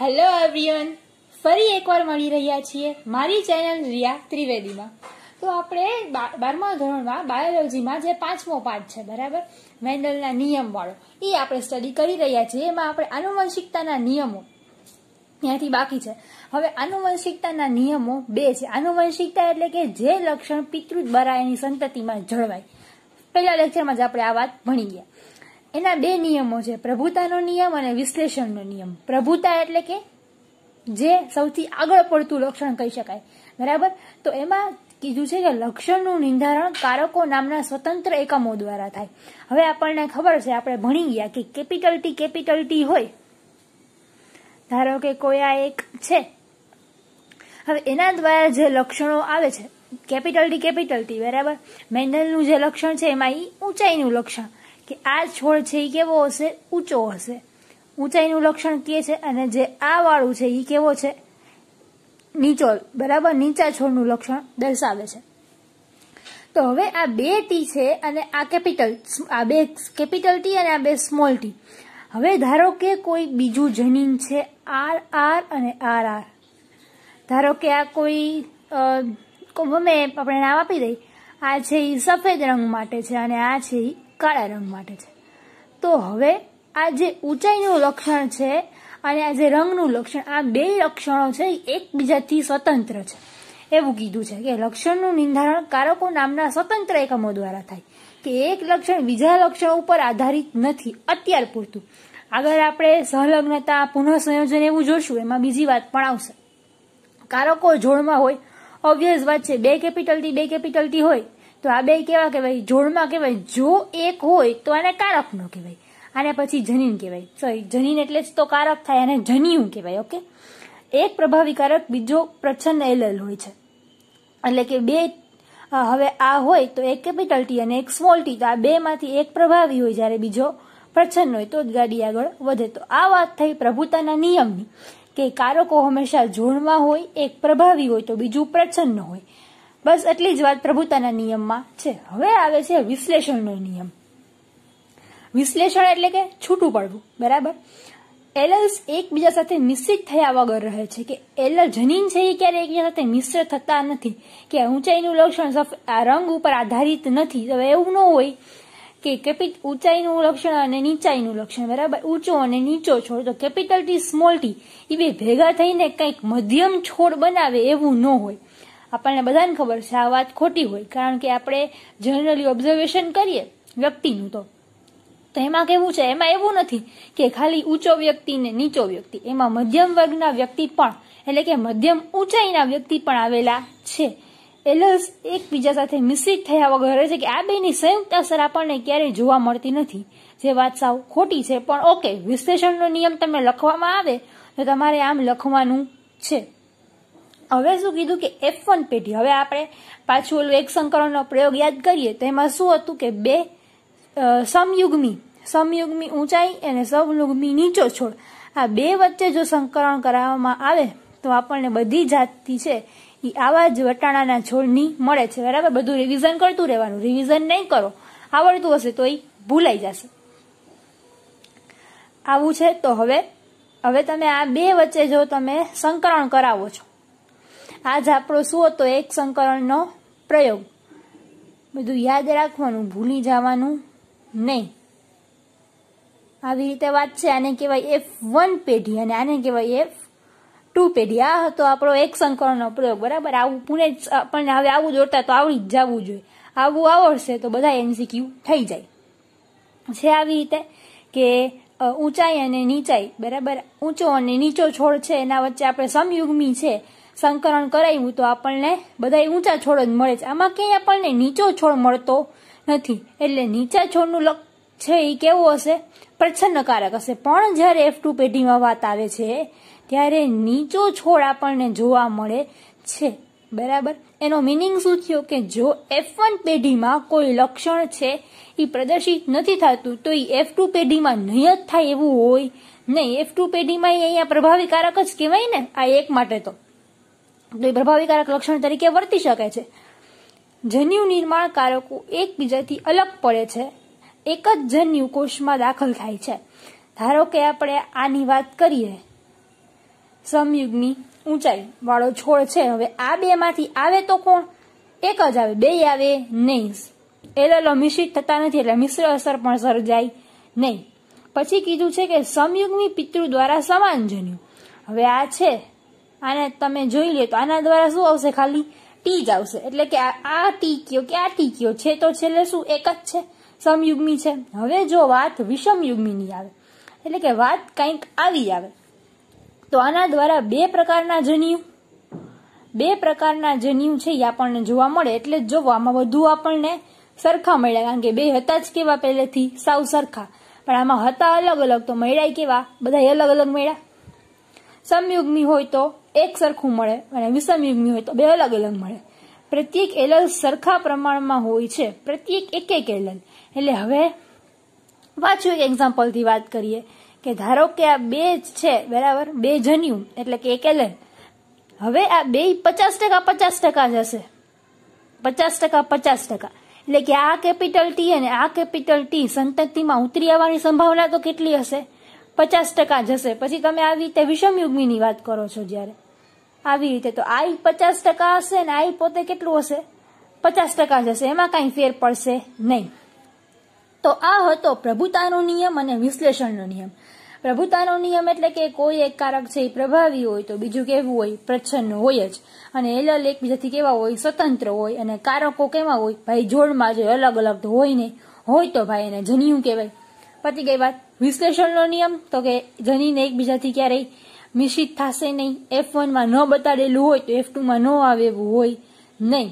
hello everyone ફરી એકવાર મળી રહ્યા છીએ મારી ચેનલ રિયા ત્રિવેદીમાં તો આપણે બારમા ધોરણમાં બાયોલોજીમાં જે પાંચમો પાઠ છે બરાબર મેન્ડલના નિયમવાળો એ આપણે સ્ટડી કરી રહ્યા છીએ એમાં આપણે આનુવંશિકતાના નિયમો ત્યાંથી બાકી છે હવે આનુવંશિકતાના નિયમો બે છે આનુવંશિકતા એટલે કે જે લક્ષણ પિતૃ દ્વારા એની સંતતિમાં જળવાય પહેલા લેક્ચરમાં જ આપણે આ વાત ભણી ગયા એના બે નિયમો છે પ્રભુતાનો નિયમ અને વિશ્લેષણનો નિયમ પ્રભુતા એટલે કે જે સૌથી આગળ પડતું લક્ષણ કહી શકાય બરાબર તો એમાં કીધું છે કે લક્ષણનું નિર્ધારણ કારકો નામના સ્વતંત્ર એકમો દ્વારા થાય હવે આપણને ખબર છે આપણે ભણી ગયા કે કેપિટલ ટી કેપિટલ ટી હોય ધારો કે કોઈ આ એક છે હવે એના દ્વારા જે લક્ષણો આવે છે કેપિટલ ટી કેપિટલ ટી બરાબર મેન્ડલનું જે લક્ષણ છે એમાં એ ઊંચાઈનું લક્ષણ કે આ છોડ છે એ કેવો હશે ઊંચો હશે ઊંચાઈનું લક્ષણ કે છે અને જે આ વાળું છે એ કેવો છે નીચો બરાબર નીચા છોડનું લક્ષણ દર્શાવે છે તો હવે આ બે ટી છે અને આ કેપિટલ આ બે કેપિટલ ટી અને આ બે સ્મોલ ટી હવે ધારો કે કોઈ બીજું જનીન છે આર આર અને આર આર ધારો કે આ કોઈ ગમે આપણે નામ આપી દઈ આ છે એ સફેદ રંગ માટે છે અને આ છે એ કાળા રંગ માટે છે તો હવે આ જે ઊંચાઈનું લક્ષણ છે અને આ જે રંગનું લક્ષણ આ બે લક્ષણો છે એકબીજાથી સ્વતંત્ર છે એવું કીધું છે કે લક્ષણનું નિર્ધારણ કારકો નામના સ્વતંત્ર એકમો દ્વારા થાય કે એક લક્ષણ બીજા લક્ષણ ઉપર આધારિત નથી અત્યાર પૂરતું આગળ આપણે સહલગ્નતા સંયોજન એવું જોશું એમાં બીજી વાત પણ આવશે કારકો જોડમાં હોય ઓબ્વિયસ વાત છે બે કેપિટલથી બે કેપિટલથી હોય તો આ બે કેવા કહેવાય જોડમાં કહેવાય જો એક હોય તો આને કારકનો કહેવાય આને પછી જનીન કહેવાય સોરી જનીન એટલે જ તો કારક થાય અને જનીયું કહેવાય ઓકે એક પ્રભાવી કારક બીજો પ્રચ્છન્ન એલલ હોય છે એટલે કે બે હવે આ હોય તો એક કેપિટલ ટી અને એક સ્મોલ ટી તો આ બેમાંથી એક પ્રભાવી હોય જ્યારે બીજો પ્રછન્ન હોય તો જ ગાડી આગળ વધે તો આ વાત થઈ પ્રભુતાના નિયમની કે કારકો હંમેશા જોડમાં હોય એક પ્રભાવી હોય તો બીજું પ્રછન્ન હોય બસ એટલી જ વાત પ્રભુતાના નિયમમાં છે હવે આવે છે વિશ્લેષણનો નિયમ વિશ્લેષણ એટલે કે છૂટું પડવું બરાબર એલલ્સ એકબીજા સાથે મિશ્રિત થયા વગર રહે છે કે એલલ જનીન છે એ ક્યારે એકબીજા સાથે મિશ્ર થતા નથી કે ઊંચાઈનું લક્ષણ રંગ ઉપર આધારિત નથી હવે એવું ન હોય કે કેપિટ ઊંચાઈનું લક્ષણ અને નીચાઈનું લક્ષણ બરાબર ઊંચો અને નીચો છોડ તો કેપિટલ ટી સ્મોલ ટી એ બે ભેગા થઈને કંઈક મધ્યમ છોડ બનાવે એવું ન હોય આપણને બધાને ખબર છે આ વાત ખોટી હોય કારણ કે આપણે જનરલી ઓબ્ઝર્વેશન કરીએ વ્યક્તિનું તો તો એમાં કેવું છે એમાં એવું નથી કે ખાલી ઊંચો વ્યક્તિ ને નીચો વ્યક્તિ એમાં મધ્યમ વર્ગના વ્યક્તિ પણ એટલે કે મધ્યમ ઊંચાઈના વ્યક્તિ પણ આવેલા છે એલર્સ એકબીજા સાથે મિશ્રિત થયા વગર રહે છે કે આ બેની સંયુક્ત અસર આપણને ક્યારેય જોવા મળતી નથી જે વાત સાવ ખોટી છે પણ ઓકે વિશ્લેષણનો નિયમ તમને લખવામાં આવે તો તમારે આમ લખવાનું છે હવે શું કીધું કે એફ વન પેઢી હવે આપણે પાછું ઓલું એક સંકરણનો પ્રયોગ યાદ કરીએ તો એમાં શું હતું કે બે સમયુગ્મી સમયુગ્મી ઊંચાઈ અને સમયુગ્મી નીચો છોડ આ બે વચ્ચે જો સંકરણ કરાવવામાં આવે તો આપણને બધી જાતથી છે એ આવા જ વટાણાના છોડની મળે છે બરાબર બધું રિવિઝન કરતું રહેવાનું રિવિઝન નહીં કરો આવડતું હશે તો એ ભૂલાઈ જશે આવું છે તો હવે હવે તમે આ બે વચ્ચે જો તમે સંકરણ કરાવો છો આજ આપણો શું હતો એક સંકરણનો પ્રયોગ બધું યાદ રાખવાનું ભૂલી જવાનું નહીં આવી રીતે વાત છે આને કહેવાય એફ વન પેઢી અને આને કહેવાય એફ ટુ પેઢી આ હતો આપણો એક સંકરણનો પ્રયોગ બરાબર આવું પુણે પણ હવે આવું જોડતા તો આવડી જ જવું જોઈએ આવું આવડશે તો બધા એમસીક્યુ થઈ જાય છે આવી રીતે કે ઊંચાઈ અને નીચાઈ બરાબર ઊંચો અને નીચો છોડ છે એના વચ્ચે આપણે સમયુગ્મી છે સંકરણ કરાવ્યું તો આપણને બધા ઊંચા છોડ જ મળે છે આમાં ક્યાંય આપણને નીચો છોડ મળતો નથી એટલે નીચા છોડનું લક્ષ છે એ કેવું હશે પ્રચ્છન્નકારક હશે પણ જ્યારે એફ ટુ પેઢીમાં વાત આવે છે ત્યારે નીચો છોડ આપણને જોવા મળે છે બરાબર એનો મિનિંગ શું થયો કે જો એફ વન પેઢીમાં કોઈ લક્ષણ છે એ પ્રદર્શિત નથી થતું તો એ એફ ટુ પેઢીમાં નહીં જ થાય એવું હોય નહીં એફ ટુ પેઢીમાં એ અહીંયા પ્રભાવીકારક જ કહેવાય ને આ એક માટે તો તે પ્રભાવીકારક લક્ષણ તરીકે વર્તી શકે છે જન્યુ નિર્માણ કારકો એકબીજાથી અલગ પડે છે એક જ જન્યુ કોષમાં દાખલ થાય છે ધારો કે આપણે આની વાત કરીએ સમયુગની ઊંચાઈ વાળો છોડ છે હવે આ બે માંથી આવે તો કોણ એક જ આવે બે આવે નહીં એલલો મિશ્રિત થતા નથી એટલે મિશ્ર અસર પણ સર્જાય નહીં પછી કીધું છે કે સમયુગ્મી પિતૃ દ્વારા સમાન જન્યુ હવે આ છે આને તમે જોઈ લે તો આના દ્વારા શું આવશે ખાલી ટી જ આવશે એટલે કે આ ટી કયો કે આ ટી કયો છે તો છેલ્લે શું એક જ છે સમયુગ્મી છે હવે જો વાત વિષમયુગ્મીની આવે એટલે કે વાત કંઈક આવી આવે તો આના દ્વારા બે પ્રકારના જનીવ બે પ્રકારના જનીવ છે એ આપણને જોવા મળે એટલે જો આમાં બધું આપણને સરખા મળ્યા કારણ કે બે હતા જ કેવા પહેલેથી સાવ સરખા પણ આમાં હતા અલગ અલગ તો મળ્યા કેવા બધા અલગ અલગ મળ્યા સમયુગ્મી હોય તો એક સરખું મળે અને વિષમયુગ્મી હોય તો બે અલગ અલગ મળે પ્રત્યેક એલલ સરખા પ્રમાણમાં હોય છે પ્રત્યેક એક એક એલલ એટલે હવે પાછું એક એક્ઝામ્પલથી વાત કરીએ કે ધારો કે આ બે જ છે બરાબર બે જન્યુ એટલે કે એક એલન હવે આ બે પચાસ ટકા પચાસ ટકા જ હશે પચાસ ટકા પચાસ ટકા એટલે કે આ કેપિટલ ટી અને આ કેપિટલ ટી સંતતિમાં ઉતરી આવવાની સંભાવના તો કેટલી હશે પચાસ ટકા જશે પછી તમે આવી રીતે વિષમયુગ્મીની વાત કરો છો જ્યારે આવી રીતે તો આઈ પચાસ ટકા હશે ને આઈ પોતે કેટલું હશે પચાસ ટકા જશે એમાં કાંઈ ફેર પડશે નહીં તો આ હતો પ્રભુતાનો નિયમ અને વિશ્લેષણનો નિયમ પ્રભુતાનો નિયમ એટલે કે કોઈ એક કારક છે એ પ્રભાવી હોય તો બીજું કેવું હોય પ્રચ્છન્ન હોય જ અને એલલ એકબીજાથી કેવા હોય સ્વતંત્ર હોય અને કારકો કેવા હોય ભાઈ જોડમાં જો અલગ અલગ હોય ને હોય તો ભાઈ એને જનીયું કહેવાય પતી ગઈ વાત વિશ્લેષણનો નિયમ તો કે જનીને એકબીજાથી ક્યારેય મિશ્રિત થશે નહીં એફ વનમાં ન બતાડેલું હોય તો એફ ટુમાં ન આવે એવું હોય નહીં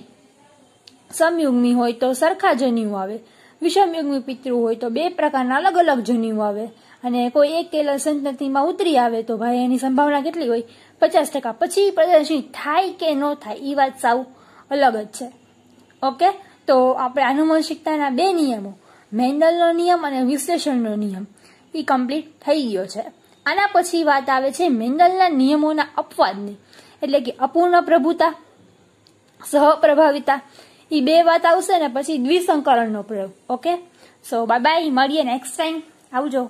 સમયુગ્મી હોય તો સરખા જન્યુ આવે વિષમયુગ્મી પિતૃ હોય તો બે પ્રકારના અલગ અલગ જન્યુ આવે અને કોઈ એક કેલ સંતતિમાં ઉતરી આવે તો ભાઈ એની સંભાવના કેટલી હોય પચાસ ટકા પછી પ્રદર્શિત થાય કે ન થાય એ વાત સાવ અલગ જ છે ઓકે તો આપણે આનુવંશિકતાના બે નિયમો મેન્ડલનો નિયમ અને વિશ્લેષણનો નિયમ એ કમ્પ્લીટ થઈ ગયો છે આના પછી વાત આવે છે મેન્ડલના નિયમોના અપવાદની એટલે કે અપૂર્ણ પ્રભુતા સહપ્રભાવિતા એ બે વાત આવશે ને પછી દ્વિસંકરણનો પ્રયોગ ઓકે સો બાય બાય મળીએ નેક્સ્ટ ટાઈમ આવજો